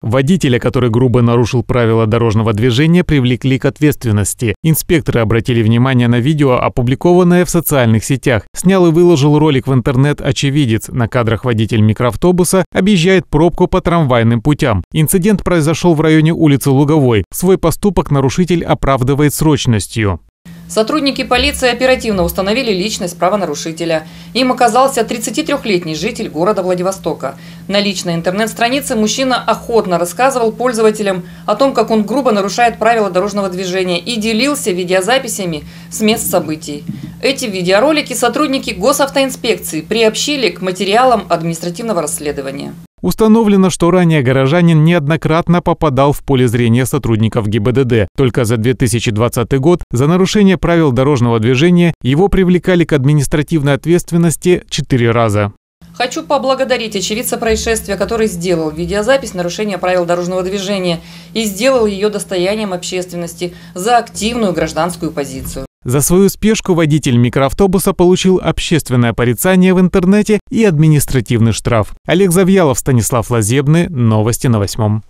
Водителя, который грубо нарушил правила дорожного движения, привлекли к ответственности. Инспекторы обратили внимание на видео, опубликованное в социальных сетях. Снял и выложил ролик в интернет очевидец. На кадрах водитель микроавтобуса объезжает пробку по трамвайным путям. Инцидент произошел в районе улицы Луговой. Свой поступок нарушитель оправдывает срочностью. Сотрудники полиции оперативно установили личность правонарушителя. Им оказался 33-летний житель города Владивостока. На личной интернет-странице мужчина охотно рассказывал пользователям о том, как он грубо нарушает правила дорожного движения и делился видеозаписями с мест событий. Эти видеоролики сотрудники госавтоинспекции приобщили к материалам административного расследования. Установлено, что ранее горожанин неоднократно попадал в поле зрения сотрудников ГИБДД. Только за 2020 год за нарушение правил дорожного движения его привлекали к административной ответственности четыре раза. Хочу поблагодарить очевидца происшествия, который сделал видеозапись нарушения правил дорожного движения и сделал ее достоянием общественности за активную гражданскую позицию. За свою спешку водитель микроавтобуса получил общественное порицание в интернете и административный штраф. Олег Завьялов, Станислав Лазебный. Новости на восьмом.